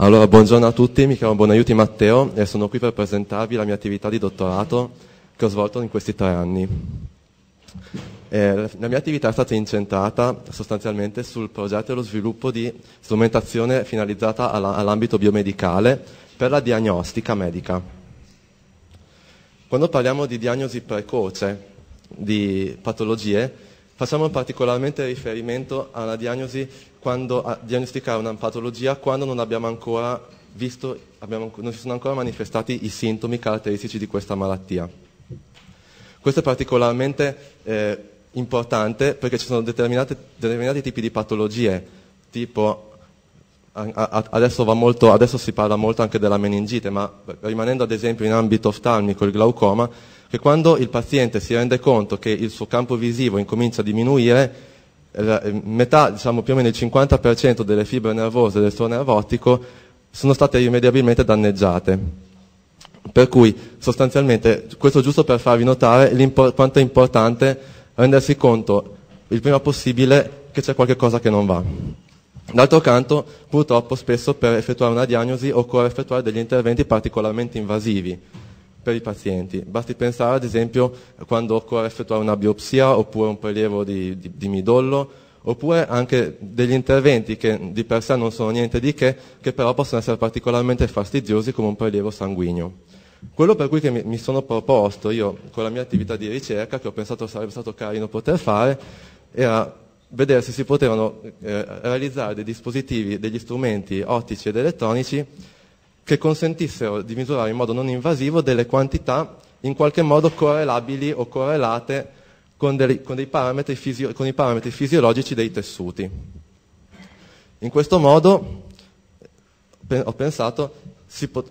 Allora, buongiorno a tutti, mi chiamo Bonaiuti Matteo e sono qui per presentarvi la mia attività di dottorato che ho svolto in questi tre anni. Eh, la mia attività è stata incentrata sostanzialmente sul progetto e lo sviluppo di strumentazione finalizzata all'ambito biomedicale per la diagnostica medica. Quando parliamo di diagnosi precoce di patologie, facciamo particolarmente riferimento alla diagnosi quando ah, diagnosticare una patologia quando non abbiamo ancora visto, abbiamo, non si sono ancora manifestati i sintomi caratteristici di questa malattia. Questo è particolarmente eh, importante perché ci sono determinati tipi di patologie, tipo a, a, adesso, molto, adesso si parla molto anche della meningite, ma rimanendo ad esempio in ambito oftalmico, il glaucoma, che quando il paziente si rende conto che il suo campo visivo incomincia a diminuire, eh, metà, diciamo più o meno il 50% delle fibre nervose del suo nervo sono state irrimediabilmente danneggiate. Per cui sostanzialmente questo giusto per farvi notare quanto è importante rendersi conto il prima possibile che c'è qualcosa che non va. D'altro canto, purtroppo spesso per effettuare una diagnosi occorre effettuare degli interventi particolarmente invasivi, per i pazienti. Basti pensare ad esempio quando occorre effettuare una biopsia oppure un prelievo di, di, di midollo oppure anche degli interventi che di per sé non sono niente di che, che però possono essere particolarmente fastidiosi come un prelievo sanguigno. Quello per cui mi, mi sono proposto io con la mia attività di ricerca, che ho pensato sarebbe stato carino poter fare, era vedere se si potevano eh, realizzare dei dispositivi, degli strumenti ottici ed elettronici che consentissero di misurare in modo non invasivo delle quantità in qualche modo correlabili o correlate con, dei, con, dei parametri fisio, con i parametri fisiologici dei tessuti. In questo modo ho pensato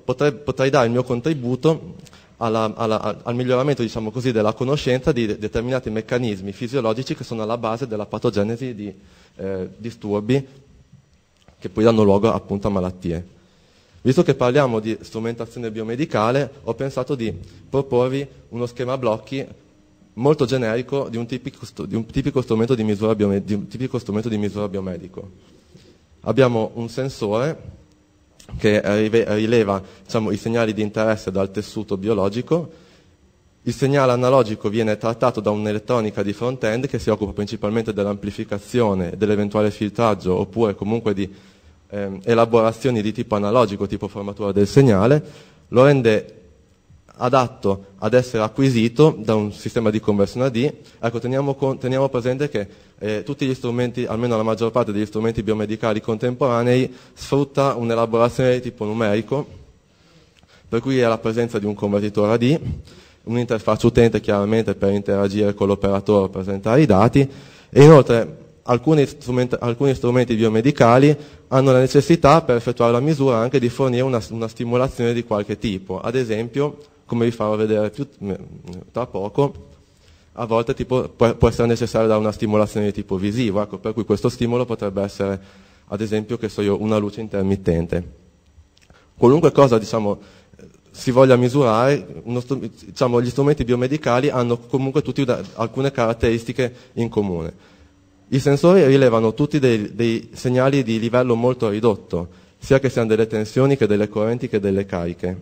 potrei, potrei dare il mio contributo alla, alla, al miglioramento diciamo così, della conoscenza di determinati meccanismi fisiologici che sono alla base della patogenesi di eh, disturbi che poi danno luogo appunto a malattie. Visto che parliamo di strumentazione biomedicale, ho pensato di proporvi uno schema blocchi molto generico di un tipico, di un tipico, strumento, di biome, di un tipico strumento, di misura biomedico. Abbiamo un sensore che rileva diciamo, i segnali di interesse dal tessuto biologico, il segnale analogico viene trattato da un'elettronica di front-end che si occupa principalmente dell'amplificazione, dell'eventuale filtraggio oppure comunque di eh, elaborazioni di tipo analogico, tipo formatura del segnale, lo rende adatto ad essere acquisito da un sistema di conversione AD. Ecco, teniamo, con, teniamo presente che eh, tutti gli strumenti, almeno la maggior parte degli strumenti biomedicali contemporanei, sfrutta un'elaborazione di tipo numerico, per cui è la presenza di un convertitore AD, un'interfaccia utente chiaramente per interagire con l'operatore e presentare i dati, e inoltre alcuni, strument- alcuni strumenti biomedicali hanno la necessità per effettuare la misura anche di fornire una, una stimolazione di qualche tipo. Ad esempio, come vi farò vedere più, mm, tra poco, a volte tipo, può, essere necessario dare una stimolazione di tipo visivo, ecco, per cui questo stimolo potrebbe essere, ad esempio, che so io, una luce intermittente. Qualunque cosa diciamo, si voglia misurare, uno, diciamo, gli strumenti biomedicali hanno comunque tutti alcune caratteristiche in comune. I sensori rilevano tutti dei, dei segnali di livello molto ridotto, sia che siano delle tensioni che delle correnti che delle cariche.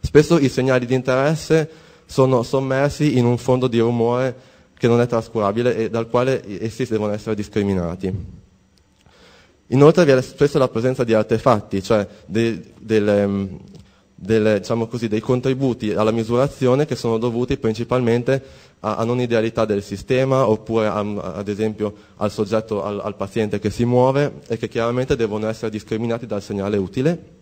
Spesso i segnali di interesse sono sommersi in un fondo di rumore che non è trascurabile e dal quale essi devono essere discriminati. Inoltre vi è spesso la presenza di artefatti, cioè dei, delle, delle, ehm, diciamo così, dei contributi alla misurazione che sono dovuti principalmente a, a non idealità del sistema oppure a, ad esempio al soggetto, al, al paziente che si muove e che chiaramente devono essere discriminati dal segnale utile.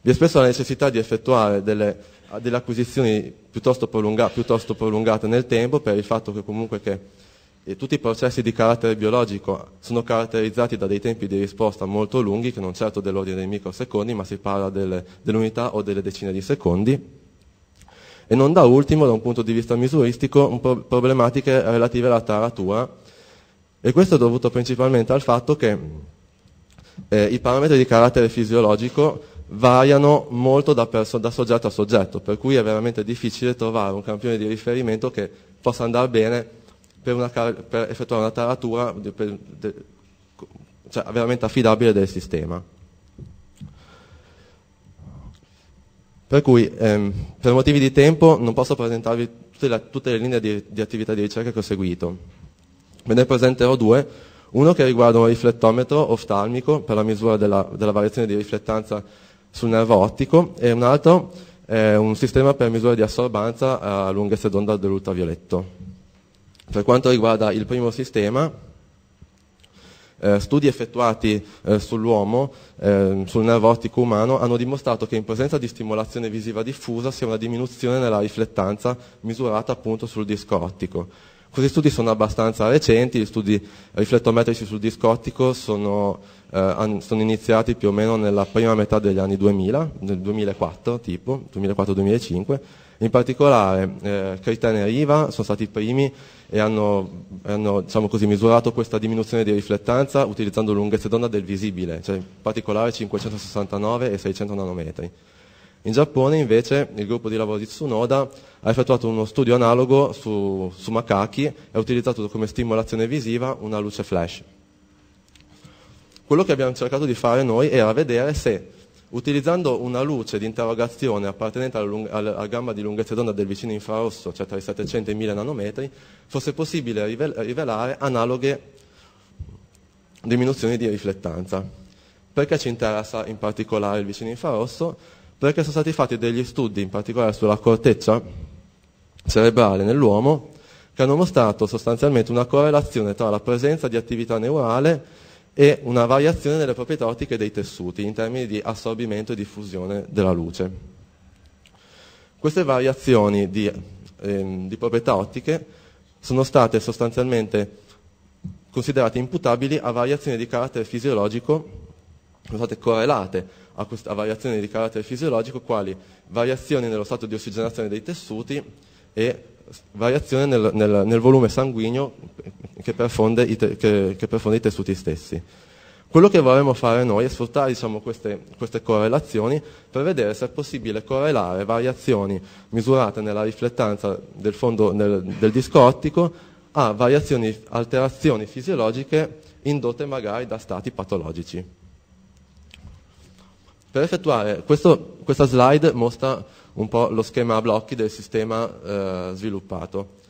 Vi è spesso la necessità di effettuare delle, delle acquisizioni piuttosto, prolunga, piuttosto, prolungate nel tempo per il fatto che comunque che eh, tutti i processi di carattere biologico sono caratterizzati da dei tempi di risposta molto lunghi, che non certo dell'ordine dei microsecondi, ma si parla delle, dell'unità o delle decine di secondi e non da ultimo, da un punto di vista misuristico, pro- problematiche relative alla taratura. E questo è dovuto principalmente al fatto che eh, i parametri di carattere fisiologico variano molto da, perso- da, soggetto a soggetto, per cui è veramente difficile trovare un campione di riferimento che possa andare bene per, car- per effettuare una taratura de- de- cioè veramente affidabile del sistema. Per cui ehm, per motivi di tempo non posso presentarvi tutte, la, tutte le linee di, di, attività di ricerca che ho seguito. Ve ne presenterò due, uno che riguarda un riflettometro oftalmico per la misura della, della variazione di riflettanza sul nervo ottico e un altro è eh, un sistema per misura di assorbanza a eh, lunghezza d'onda dell'ultravioletto. Per quanto riguarda il primo sistema, eh, studi effettuati eh, sull'uomo, eh, sul nervo ottico umano, hanno dimostrato che in presenza di stimolazione visiva diffusa si ha una diminuzione nella riflettanza misurata appunto sul disco ottico. Questi studi sono abbastanza recenti, gli studi riflettometrici sul discottico sono, eh, sono iniziati più o meno nella prima metà degli anni 2000, nel 2004 tipo, 2004-2005. In particolare eh, Critene e Riva sono stati i primi e hanno, hanno diciamo così, misurato questa diminuzione di riflettanza utilizzando lunghezze d'onda del visibile, cioè in particolare 569 e 600 nanometri. In Giappone invece il gruppo di lavoro di Tsunoda ha effettuato uno studio analogo su, su macachi e ha utilizzato come stimolazione visiva una luce flash. Quello che abbiamo cercato di fare noi era vedere se utilizzando una luce di interrogazione appartenente alla, lung- alla gamma di lunghezza d'onda del vicino infrarosso, cioè tra i 700 e i 1000 nanometri, fosse possibile rivelare analoghe diminuzioni di riflettanza. Perché ci interessa in particolare il vicino infrarosso? perché sono stati fatti degli studi, in particolare sulla corteccia cerebrale nell'uomo, che hanno mostrato sostanzialmente una correlazione tra la presenza di attività neurale e una variazione delle proprietà ottiche dei tessuti in termini di assorbimento e diffusione della luce. Queste variazioni di, ehm, di proprietà ottiche sono state sostanzialmente considerate imputabili a variazioni di carattere fisiologico, sono state correlate a, a variazioni di carattere fisiologico quali variazioni nello stato di ossigenazione dei tessuti e variazioni nel, nel, nel, volume sanguigno che perfonde, i te, che, che perfonde, i tessuti stessi. Quello che vorremmo fare noi è sfruttare diciamo, queste, queste, correlazioni per vedere se è possibile correlare variazioni misurate nella riflettanza del fondo nel, del disco ottico a alterazioni fisiologiche indotte magari da stati patologici. Per effettuare questo, questa slide mostra un po' lo schema a blocchi del sistema eh, sviluppato.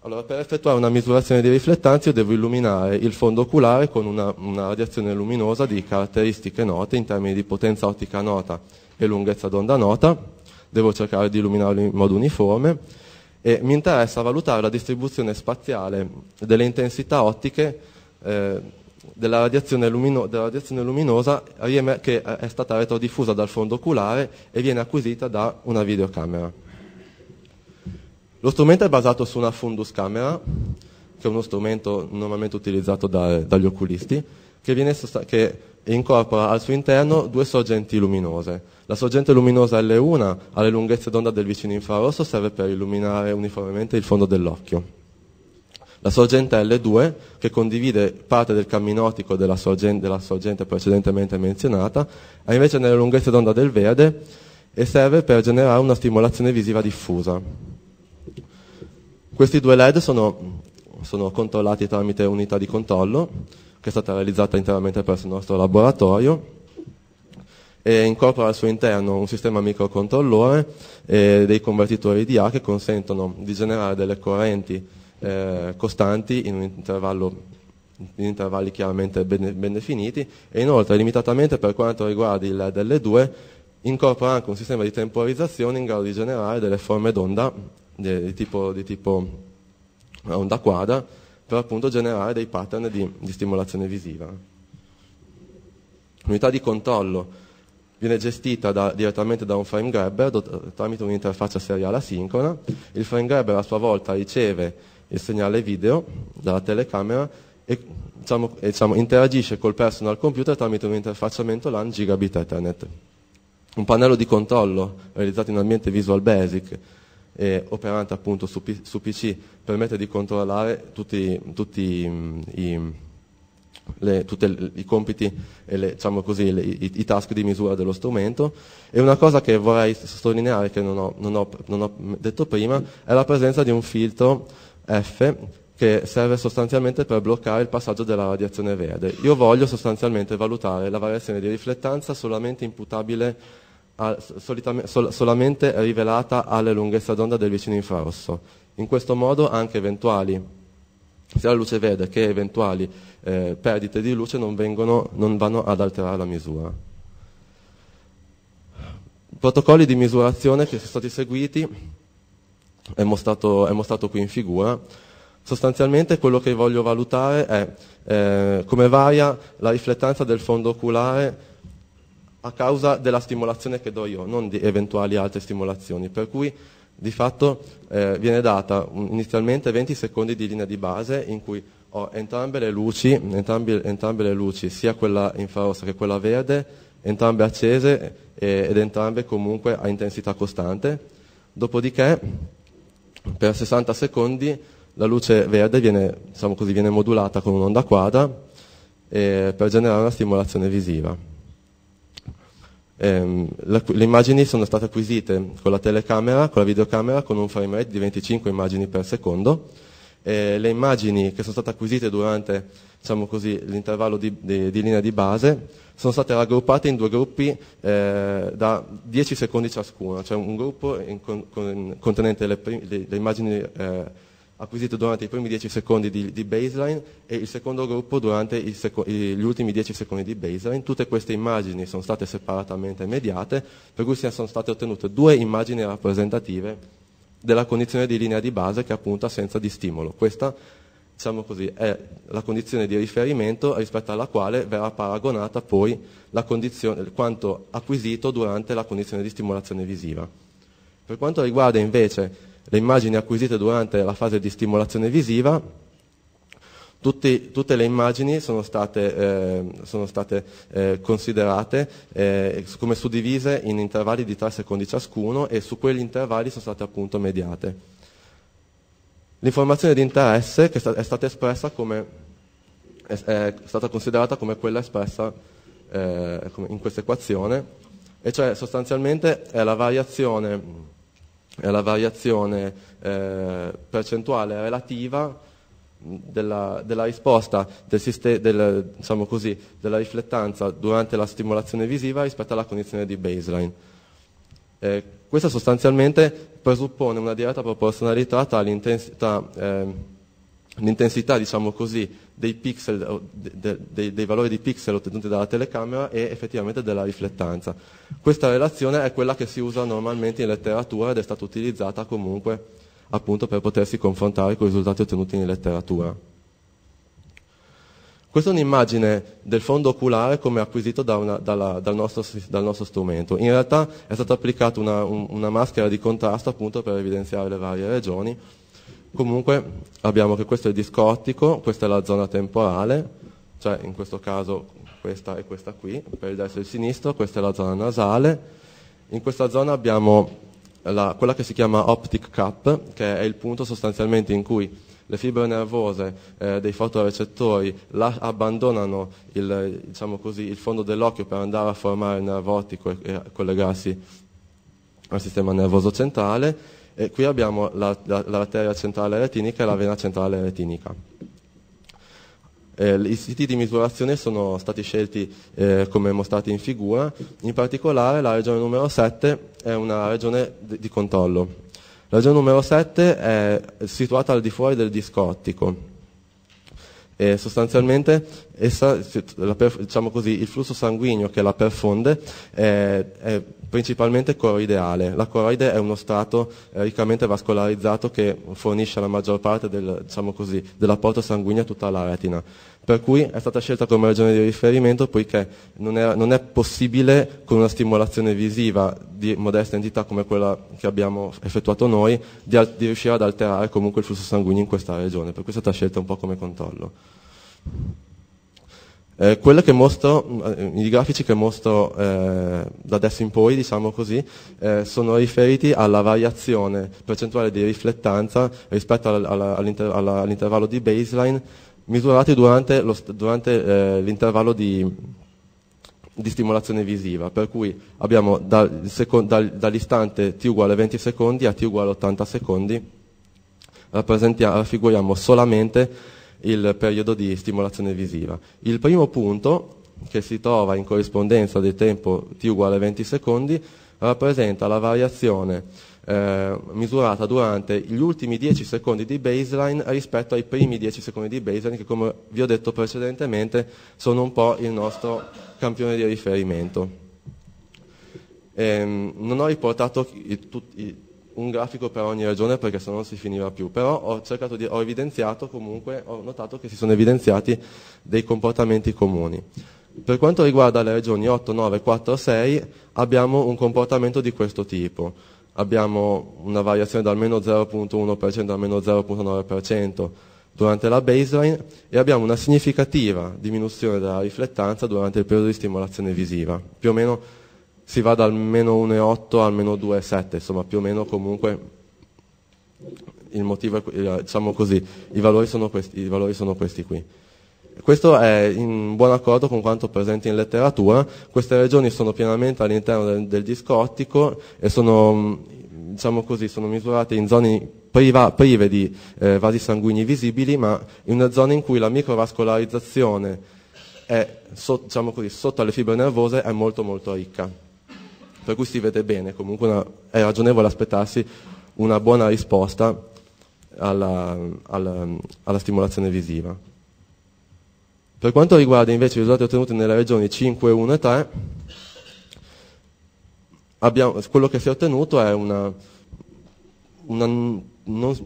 Allora, per effettuare una misurazione di riflettanza io devo illuminare il fondo oculare con una, una radiazione luminosa di caratteristiche note in termini di potenza ottica nota e lunghezza d'onda nota, devo cercare di illuminarlo in modo uniforme e mi interessa valutare la distribuzione spaziale delle intensità ottiche eh, della radiazione, lumino, della radiazione luminosa che è stata retrodiffusa dal fondo oculare e viene acquisita da una videocamera. Lo strumento è basato su una fundus camera, che è uno strumento normalmente utilizzato da, dagli oculisti, che, viene, che incorpora al suo interno due sorgenti luminose. La sorgente luminosa L1 alle lunghezze d'onda del vicino infrarosso serve per illuminare uniformemente il fondo dell'occhio. La sorgente L2, che condivide parte del camminotico della sorgente, della sorgente precedentemente menzionata, ha invece nella lunghezze d'onda del verde e serve per generare una stimolazione visiva diffusa. Questi due LED sono, sono controllati tramite unità di controllo, che è stata realizzata interamente presso il nostro laboratorio, e incorpora al suo interno un sistema microcontrollore e dei convertitori di A che consentono di generare delle correnti eh, costanti in, in intervalli chiaramente ben, ben, definiti e inoltre limitatamente per quanto riguarda il DL2 incorpora anche un sistema di temporizzazione in grado di generare delle forme d'onda di, di, tipo, di tipo onda quadra per appunto generare dei pattern di, di stimolazione visiva. L'unità di controllo viene gestita da, direttamente da un frame grabber do, tramite un'interfaccia seriale asincrona. Il frame grabber a sua volta riceve il segnale video dalla telecamera e diciamo, e, diciamo, interagisce col personal computer tramite un interfacciamento LAN gigabit Ethernet. Un pannello di controllo realizzato in ambiente Visual Basic e operante appunto su, su PC permette di controllare tutti, tutti i, le, le, i, compiti e le, diciamo così, i, i, task di misura dello strumento. E una cosa che vorrei sottolineare che non ho, non ho, non ho detto prima è la presenza di un filtro F che serve sostanzialmente per bloccare il passaggio della radiazione verde. Io voglio sostanzialmente valutare la variazione di riflettanza solamente imputabile a, sol, solamente rivelata alle lunghezze d'onda del vicino infrarosso. In questo modo anche eventuali, sia la luce verde che eventuali eh, perdite di luce non, vengono, non vanno ad alterare la misura. Protocolli di misurazione che sono stati seguiti è mostrato, è mostrato qui in figura, sostanzialmente quello che voglio valutare è eh, come varia la riflettanza del fondo oculare a causa della stimolazione che do io, non di eventuali altre stimolazioni. Per cui di fatto eh, viene data inizialmente 20 secondi di linea di base in cui ho entrambe le luci, entrambi, entrambe le luci sia quella infrarossa che quella verde, entrambe accese ed entrambe comunque a intensità costante. Dopodiché per 60 secondi la luce verde viene, diciamo così, viene modulata con un'onda quadra eh, per generare una stimolazione visiva. Eh, la, le immagini sono state acquisite con la telecamera, con la videocamera, con un frame rate di 25 immagini per secondo, eh, le immagini che sono state acquisite durante diciamo così, l'intervallo di, di, di, linea di base sono state raggruppate in due gruppi eh, da 10 secondi ciascuno, cioè un gruppo in, con, contenente le, primi, le, le immagini eh, acquisite durante i primi 10 secondi di, di, baseline e il secondo gruppo durante seco, gli ultimi 10 secondi di baseline. Tutte queste immagini sono state separatamente mediate, per cui sono state ottenute due immagini rappresentative della condizione di linea di base che è appunto assenza di stimolo. Questa diciamo così, è la condizione di riferimento rispetto alla quale verrà paragonata poi quanto acquisito durante la condizione di stimolazione visiva. Per quanto riguarda invece le immagini acquisite durante la fase di stimolazione visiva, tutti, tutte le immagini sono state, eh, sono state eh, considerate eh, come suddivise in intervalli di 3 secondi ciascuno e su quegli intervalli sono state appunto mediate. L'informazione di interesse che è stata espressa come è stata considerata come quella espressa eh, in questa equazione, e cioè sostanzialmente è la variazione, è la variazione eh, percentuale relativa della, della risposta del siste, del, diciamo così, della riflettanza durante la stimolazione visiva rispetto alla condizione di baseline. Eh, questa sostanzialmente presuppone una diretta proporzionalità tra l'intensità, eh, l'intensità diciamo così, dei, pixel, de, de, dei, valori di pixel ottenuti dalla telecamera e effettivamente della riflettanza. Questa relazione è quella che si usa normalmente in letteratura ed è stata utilizzata comunque appunto per potersi confrontare con i risultati ottenuti in letteratura. Questa è un'immagine del fondo oculare come acquisito da una, dalla, dal, nostro, dal, nostro, strumento. In realtà è stata applicata una, una, maschera di contrasto appunto per evidenziare le varie regioni. Comunque abbiamo che questo è il discortico, questa è la zona temporale, cioè in questo caso questa e questa qui, per il destro e il sinistro, questa è la zona nasale. In questa zona abbiamo la, quella che si chiama optic cap, che è il punto sostanzialmente in cui le fibre nervose eh, dei fotorecettori la, abbandonano il, diciamo così, il, fondo dell'occhio per andare a formare il nervo ottico e, e collegarsi al sistema nervoso centrale. E qui abbiamo la, la, centrale retinica e la vena centrale retinica. Eh, I siti di misurazione sono stati scelti eh, come mostrati in figura, in particolare la regione numero 7 è una regione di controllo. La regione numero 7 è situata al di fuori del disco ottico. E sostanzialmente essa, diciamo così, il flusso sanguigno che la perfonde è, è principalmente coroideale. La coroide è uno strato eh, riccamente vascolarizzato che fornisce la maggior parte del, diciamo così, dell'apporto sanguigno a tutta la retina. Per cui è stata scelta come regione di riferimento poiché non, era, non è possibile con una stimolazione visiva di modesta entità come quella che abbiamo effettuato noi di, di riuscire ad alterare comunque il flusso sanguigno in questa regione, per cui è stata scelta un po' come controllo. Eh, quello che mostro, mm, eh, i grafici che mostro eh, da adesso in poi, diciamo così, eh, sono riferiti alla variazione percentuale di riflettanza rispetto all, all, all'inter, all, all'intervallo di baseline misurati durante, lo, durante eh, l'intervallo di, di, stimolazione visiva, per cui abbiamo dal, second, dal, dall'istante t uguale 20 secondi a t uguale 80 secondi, raffiguriamo solamente il periodo di stimolazione visiva. Il primo punto, che si trova in corrispondenza del tempo t uguale 20 secondi, rappresenta la variazione eh, misurata durante gli ultimi 10 secondi di baseline rispetto ai primi 10 secondi di baseline che come vi ho detto precedentemente sono un po' il nostro campione di riferimento. Ehm, non ho riportato i, tutti i un grafico per ogni regione perché se no non si finiva più, però ho, di, ho evidenziato comunque, ho notato che si sono evidenziati dei comportamenti comuni. Per quanto riguarda le regioni 8, 9, 4, 6 abbiamo un comportamento di questo tipo. Abbiamo una variazione dal meno 0.1% al meno 0.9% durante la baseline e abbiamo una significativa diminuzione della riflettanza durante il periodo di stimolazione visiva, più o meno si va dal meno 1,8 al meno 2,7, insomma più o meno comunque il motivo è, eh, diciamo così, i valori sono questi, valori sono questi qui. Questo è in buon accordo con quanto presente in letteratura, queste regioni sono pienamente all'interno del, del disco ottico e sono, mm, diciamo così, sono misurate in zone priva, prive di eh, vasi sanguigni visibili, ma in una zona in cui la microvascolarizzazione è, so, diciamo così, sotto alle fibre nervose è molto molto ricca per cui si vede bene, comunque una, è ragionevole aspettarsi una buona risposta alla, alla, alla stimolazione visiva. Per quanto riguarda invece i risultati ottenuti nelle regioni 5, 1 e 3, abbiamo, quello che si è ottenuto è una, una non, non,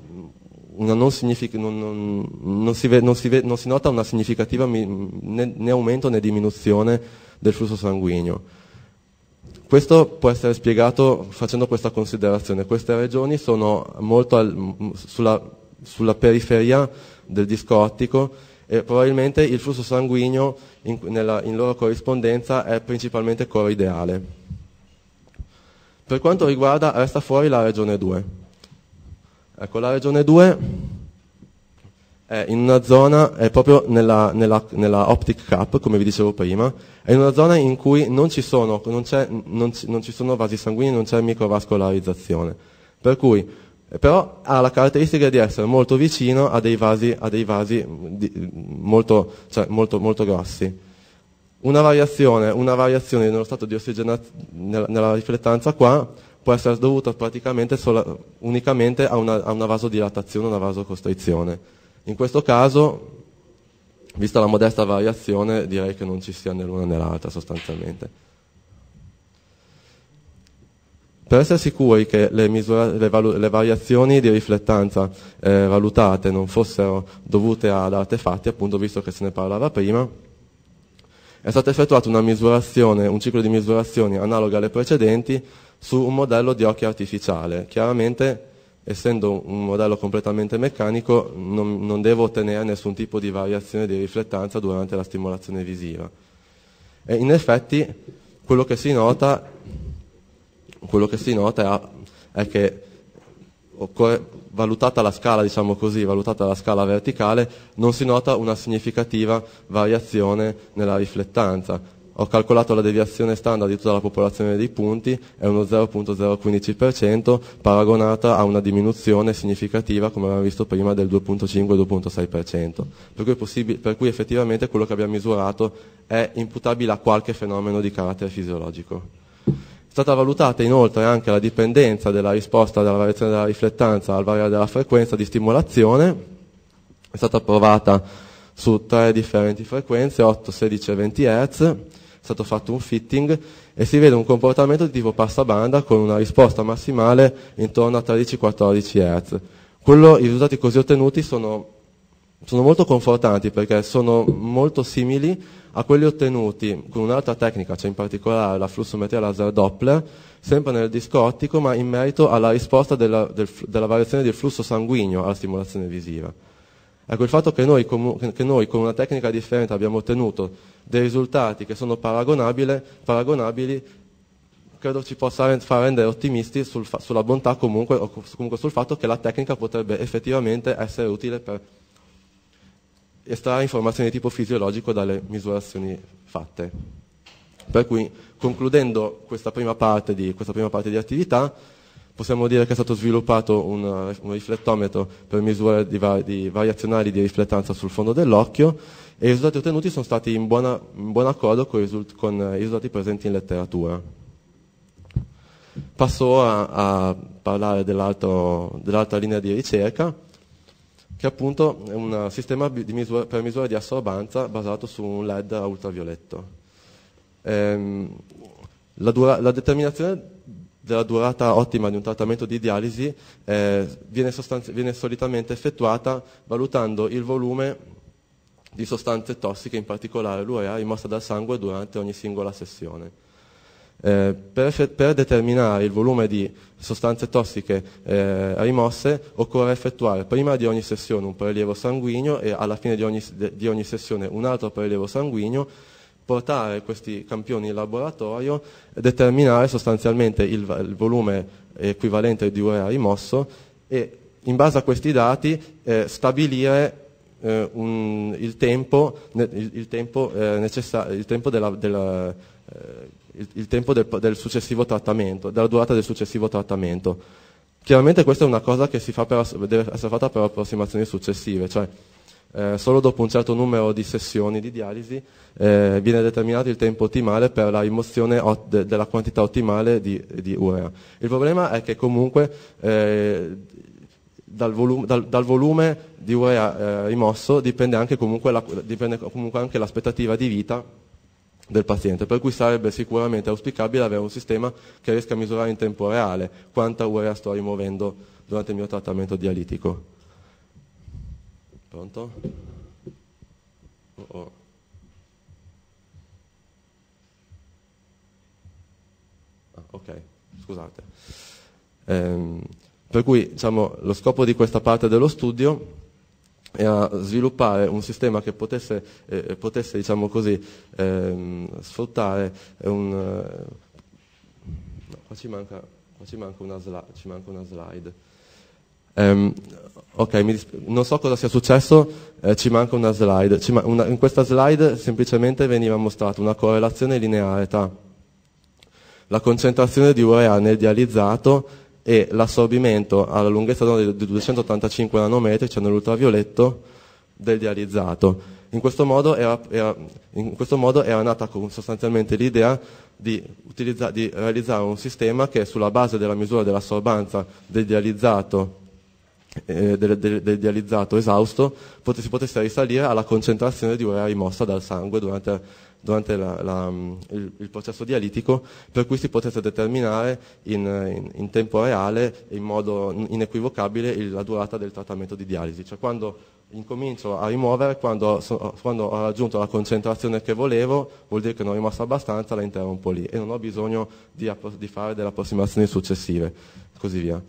non, non, si ve, si ve, non si nota una significativa né, né aumento né diminuzione del flusso sanguigno. Questo può essere spiegato facendo questa considerazione. Queste regioni sono molto al, sulla, sulla, periferia del disco ottico e probabilmente il flusso sanguigno in, nella, in loro corrispondenza è principalmente coroideale. Per quanto riguarda, resta fuori la regione 2. Ecco, la regione 2 è in una zona, è proprio nella, nella, nella Optic cap, come vi dicevo prima, è in una zona in cui non ci sono, non non ci, non ci sono vasi sanguigni, non c'è microvascolarizzazione. Per cui, però ha la caratteristica di essere molto vicino a dei vasi, a dei vasi mm, di, mm, molto, cioè, molto, molto grossi. Una variazione, una variazione nello stato di ossigenazione, nella, nella riflettanza qua, può essere dovuta praticamente sola, unicamente a una, a una vasodilatazione, una vasocostrizione. In questo caso, vista la modesta variazione, direi che non ci sia né l'una né l'altra sostanzialmente. Per essere sicuri che le, misura, le, valu, le variazioni di riflettanza eh, valutate non fossero dovute ad artefatti, appunto visto che se ne parlava prima, è stata effettuata una misurazione, un ciclo di misurazioni analogo alle precedenti su un modello di occhio artificiale. Chiaramente essendo un modello completamente meccanico, non, non, devo ottenere nessun tipo di variazione di riflettanza durante la stimolazione visiva. E in effetti quello che si nota, che si nota è che occorre, valutata la scala, diciamo così, valutata la scala verticale, non si nota una significativa variazione nella riflettanza, ho calcolato la deviazione standard di tutta la popolazione dei punti, è uno 0.015% paragonata a una diminuzione significativa, come abbiamo visto prima, del 2.5-2.6%. Per, per cui, effettivamente quello che abbiamo misurato è imputabile a qualche fenomeno di carattere fisiologico. È stata valutata inoltre anche la dipendenza della risposta della variazione della riflettanza al variare della frequenza di stimolazione, è stata provata su tre differenti frequenze, 8, 16 e 20 Hz, stato fatto un fitting e si vede un comportamento di tipo passabanda con una risposta massimale intorno a 13-14 Hz. Quello, I risultati così ottenuti sono, sono molto confortanti perché sono molto simili a quelli ottenuti con un'altra tecnica, cioè in particolare la flussometria laser Doppler, sempre nel disco ottico, ma in merito alla risposta della, del, della variazione del flusso sanguigno alla stimolazione visiva. Ecco, il fatto che noi, che noi, con una tecnica differente abbiamo ottenuto dei risultati che sono paragonabili, credo ci possa far rendere ottimisti sul sulla bontà comunque, o comunque sul fatto che la tecnica potrebbe effettivamente essere utile per estrarre informazioni di tipo fisiologico dalle misurazioni fatte. Per cui, concludendo questa prima parte di, questa prima parte di attività, possiamo dire che è stato sviluppato un, eh, un riflettometro per misure di, va di, variazionali di riflettanza sul fondo dell'occhio e i risultati ottenuti sono stati in, buona, in buon accordo con, con, eh, i risultati presenti in letteratura. Passo ora a parlare dell'altra linea di ricerca, che appunto è un sistema misura, per misura di assorbanza basato su un LED a ultravioletto. Ehm, la, la determinazione della durata ottima di un trattamento di dialisi eh, viene, viene solitamente effettuata valutando il volume di sostanze tossiche, in particolare l'urea rimossa dal sangue durante ogni singola sessione. Eh, per, per, determinare il volume di sostanze tossiche eh, rimosse occorre effettuare prima di ogni sessione un prelievo sanguigno e alla fine di ogni, di ogni sessione un altro prelievo sanguigno portare questi campioni in laboratorio e determinare sostanzialmente il, il volume equivalente di urea rimosso e in base a questi dati eh, stabilire eh, un, il tempo, il, il tempo, eh, necessar- il tempo, della, della, eh, il, tempo del, del successivo trattamento, della durata del successivo trattamento. Chiaramente questa è una cosa che fa per, deve essere fatta per approssimazioni successive, cioè eh, solo dopo un certo numero di sessioni di dialisi eh, viene determinato il tempo ottimale per la rimozione ot- de- della quantità ottimale di, di, urea. Il problema è che comunque eh, dal, volum- dal, dal, volume di urea eh, rimosso dipende anche comunque, la- dipende comunque anche l'aspettativa di vita del paziente, per cui sarebbe sicuramente auspicabile avere un sistema che riesca a misurare in tempo reale quanta urea sto rimuovendo durante il mio trattamento dialitico. Pronto? Oh, oh. Ah, ok, scusate. Ehm, per cui diciamo, lo scopo di questa parte dello studio era sviluppare un sistema che potesse, eh, potesse diciamo così, ehm, sfruttare un... Eh, no, qua, ci manca, qua ci manca una, sli- ci manca una slide. Um, ok, disp- non so cosa sia successo, eh, ci manca una slide. Ma- una- in questa slide semplicemente veniva mostrata una correlazione lineare tra la concentrazione di urea nel dializzato e l'assorbimento alla lunghezza d'onda di 285 nanometri, cioè nell'ultravioletto, del dializzato. In questo modo era, era, questo modo era nata sostanzialmente l'idea di, utilizza- di realizzare un sistema che sulla base della misura dell'assorbanza del dializzato eh, del, del, del, dializzato esausto pot- si potesse risalire alla concentrazione di urea rimossa dal sangue durante, durante la, la, mm, il, il, processo dialitico, per cui si potesse determinare in, in, in tempo reale e in modo inequivocabile il, la durata del trattamento di dialisi. Cioè quando incomincio a rimuovere, quando, so, quando, ho raggiunto la concentrazione che volevo, vuol dire che non ho rimosso abbastanza, la interrompo lì e non ho bisogno di, di fare delle approssimazioni successive, così via.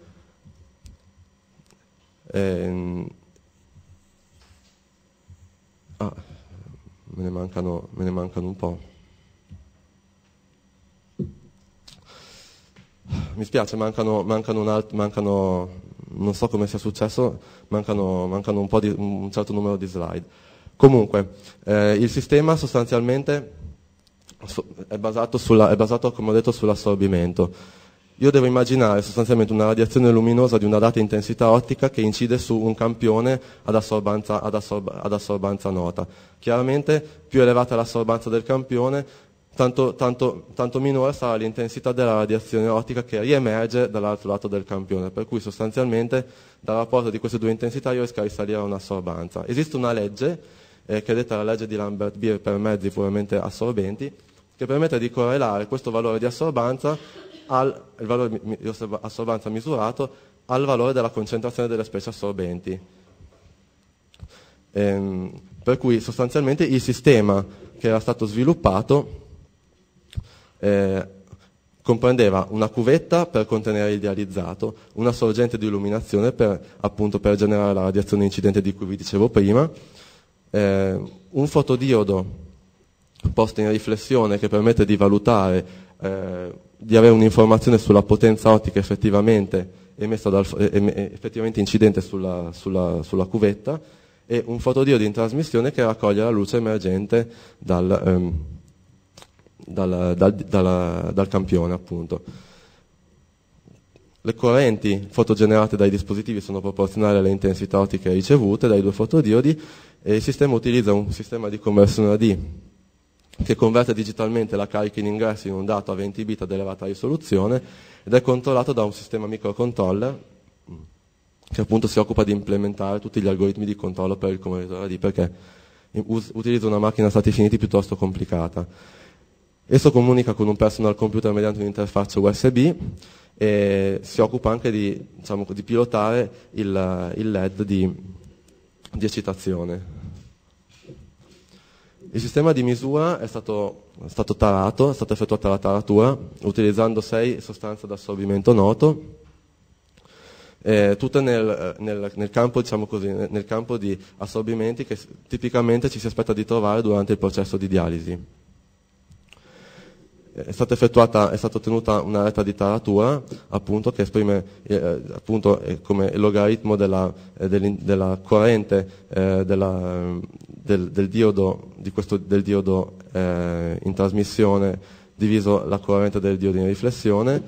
Ehm, ah, me ne mancano, me ne mancano un po'. mi spiace, mancano, mancano, un altro, mancano, non so come sia successo, mancano, mancano un, di, un, certo numero di slide. Comunque, eh, il sistema sostanzialmente è basato, sulla, è basato, come ho detto, sull'assorbimento. Io devo immaginare sostanzialmente una radiazione luminosa di una data intensità ottica che incide su un campione ad assorbanza, ad assorba, ad assorbanza nota. Chiaramente più elevata è l'assorbanza del campione, tanto, tanto, tanto minore sarà l'intensità della radiazione ottica che riemerge dall'altro lato del campione, per cui sostanzialmente dal rapporto di queste due intensità io riesco a risalire a un'assorbanza. Esiste una legge, eh, che è detta la legge di Lambert-Beer per mezzi puramente assorbenti, che permette di correlare questo valore di assorbanza al il valore di assorbanza misurato al valore della concentrazione delle specie assorbenti. Ehm, per cui sostanzialmente il sistema che era stato sviluppato eh, comprendeva una cuvetta per contenere il dializzato, una sorgente di illuminazione per, appunto, per generare la radiazione incidente di cui vi dicevo prima, eh, un fotodiodo posto in riflessione che permette di valutare eh, di avere un'informazione sulla potenza ottica effettivamente, dal, eh, eh, effettivamente incidente sulla, sulla, sulla, cuvetta e un fotodiodo in trasmissione che raccoglie la luce emergente dal, ehm, dal, dal, dal campione appunto. Le correnti fotogenerate dai dispositivi sono proporzionali alle intensità ottiche ricevute dai due fotodiodi e il sistema utilizza un sistema di conversione a D che converte digitalmente la carica in ingresso in un dato a 20 bit ad elevata risoluzione ed è controllato da un sistema microcontroller mm, che appunto si occupa di implementare tutti gli algoritmi di controllo per il comunicatore AD perché utilizza una macchina a stati finiti piuttosto complicata. Esso comunica con un personal computer mediante un'interfaccia USB e si occupa anche di, diciamo, di pilotare il, il LED di, di eccitazione il sistema di misura è stato, è stato tarato, è stata effettuata la taratura utilizzando sei sostanze da assorbimento noto, eh, tutte nel, nel, nel, campo, diciamo così, nel, campo, di assorbimenti che tipicamente ci si aspetta di trovare durante il processo di dialisi. È stata, effettuata, è stata ottenuta una retta di taratura appunto, che esprime eh, appunto, eh, come logaritmo della, eh, della corrente eh, della, del, del, diodo, di questo, del diodo eh, in trasmissione diviso la corrente del diodo in riflessione,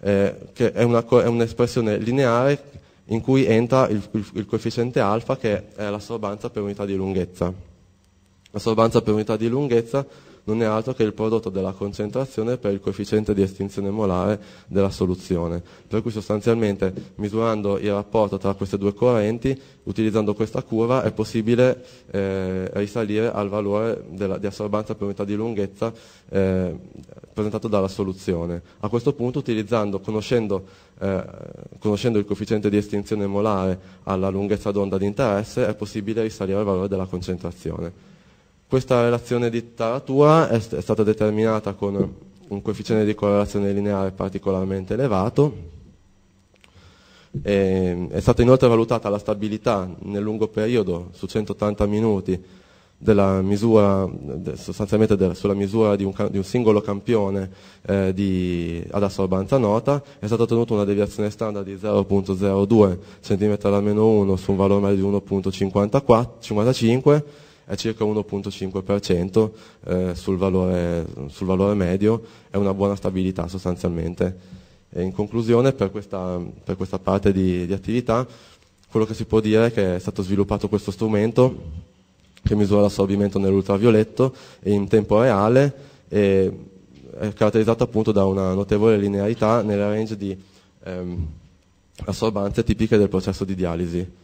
eh, che è, un'espressione lineare in cui entra il, il, il, coefficiente alfa che è l'assorbanza per unità di lunghezza. L'assorbanza per unità di lunghezza non è altro che il prodotto della concentrazione per il coefficiente di estinzione molare della soluzione. Per cui sostanzialmente misurando il rapporto tra queste due correnti, utilizzando questa curva, è possibile eh, risalire al valore della, di assorbanza per unità di lunghezza eh, presentato dalla soluzione. A questo punto, conoscendo, eh, conoscendo il coefficiente di estinzione molare alla lunghezza d'onda di interesse, è possibile risalire al valore della concentrazione. Questa relazione di taratura è, è stata determinata con un coefficiente di correlazione lineare particolarmente elevato e, è stata inoltre valutata la stabilità nel lungo periodo su 180 minuti misura, sostanzialmente della, sulla misura di un, di un singolo campione eh, di, ad assorbanza nota, è stata ottenuta una deviazione standard di 0.02 cm alla meno 1 su un valore medio di 1.55 è circa 1.5% eh, sul, valore, sul valore medio, è una buona stabilità sostanzialmente. E in conclusione, per questa, per questa parte di, di, attività, quello che si può dire è che è stato sviluppato questo strumento che misura l'assorbimento nell'ultravioletto in tempo reale e è caratterizzato appunto da una notevole linearità nella range di ehm, assorbanze tipiche del processo di dialisi.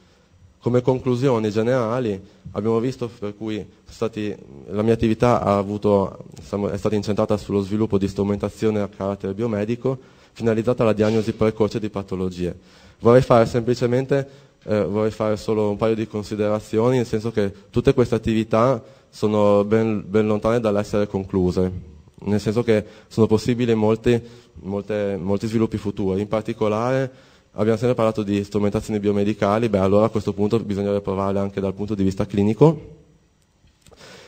Come conclusioni generali abbiamo visto per cui stati, la mia attività avuto, è stata incentrata sullo sviluppo di strumentazione a carattere biomedico finalizzata alla diagnosi precoce di patologie. Vorrei fare semplicemente eh, vorrei fare solo un paio di considerazioni, nel senso che tutte queste attività sono ben, ben lontane dall'essere concluse, nel senso che sono possibili molti, molte, molti sviluppi futuri, in particolare Abbiamo sempre parlato di strumentazioni biomedicali, beh allora a questo punto bisognerebbe provarle anche dal punto di vista clinico.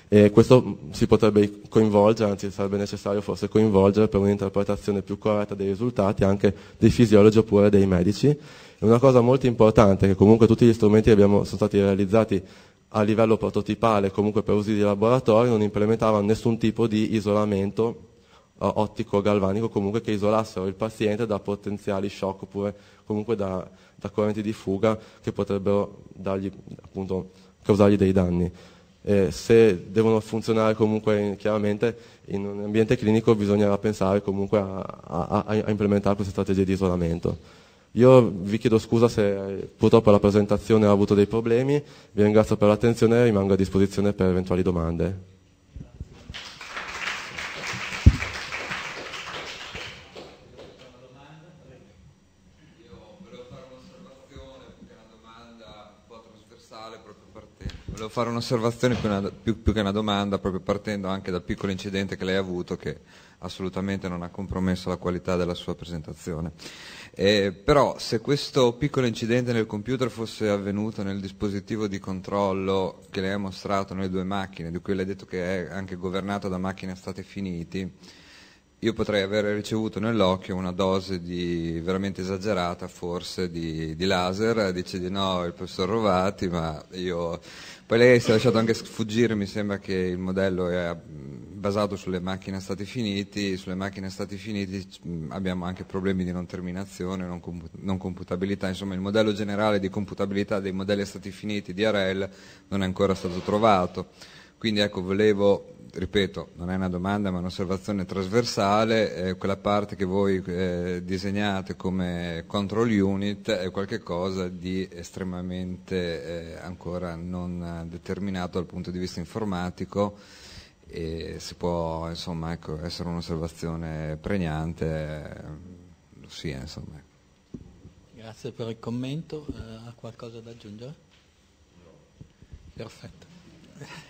E questo si potrebbe coinvolgere, anzi sarebbe necessario forse coinvolgere per un'interpretazione più corretta dei risultati anche dei fisiologi oppure dei medici. E una cosa molto importante è che comunque tutti gli strumenti che abbiamo, sono stati realizzati a livello prototipale, comunque per usi di laboratorio, non implementavano nessun tipo di isolamento eh, ottico galvanico comunque che isolassero il paziente da potenziali shock oppure comunque da, da correnti di fuga che potrebbero dargli, appunto, causargli dei danni. Eh, se devono funzionare comunque chiaramente in un ambiente clinico bisognerà pensare comunque a, a, a implementare queste strategie di isolamento. Io vi chiedo scusa se purtroppo la presentazione ha avuto dei problemi, vi ringrazio per l'attenzione e rimango a disposizione per eventuali domande. fare un'osservazione più, una, più, più, che una domanda, proprio partendo anche dal piccolo incidente che lei ha avuto, che assolutamente non ha compromesso la qualità della sua presentazione. Eh, però se questo piccolo incidente nel computer fosse avvenuto nel dispositivo di controllo che lei ha mostrato nelle due macchine, di cui lei ha detto che è anche governato da macchine a stati finiti, io potrei aver ricevuto nell'occhio una dose di, veramente esagerata forse di, di laser, dice di no il professor Rovati, ma io poi lei si è lasciato anche sfuggire, mi sembra che il modello è mm, basato sulle macchine a stati finiti, sulle macchine a stati finiti mm, abbiamo anche problemi di non terminazione, non, comput- non computabilità, insomma il modello generale di computabilità dei modelli a stati finiti di Arel non è ancora stato trovato. Quindi ecco, volevo ripeto, non è una domanda ma un'osservazione trasversale, eh, quella parte che voi eh, disegnate come control unit è qualcosa di estremamente eh, ancora non determinato dal punto di vista informatico e si può insomma, ecco, essere un'osservazione pregnante, eh, sì, insomma. Ecco. Grazie per il commento, eh, ha qualcosa da aggiungere? Perfetto.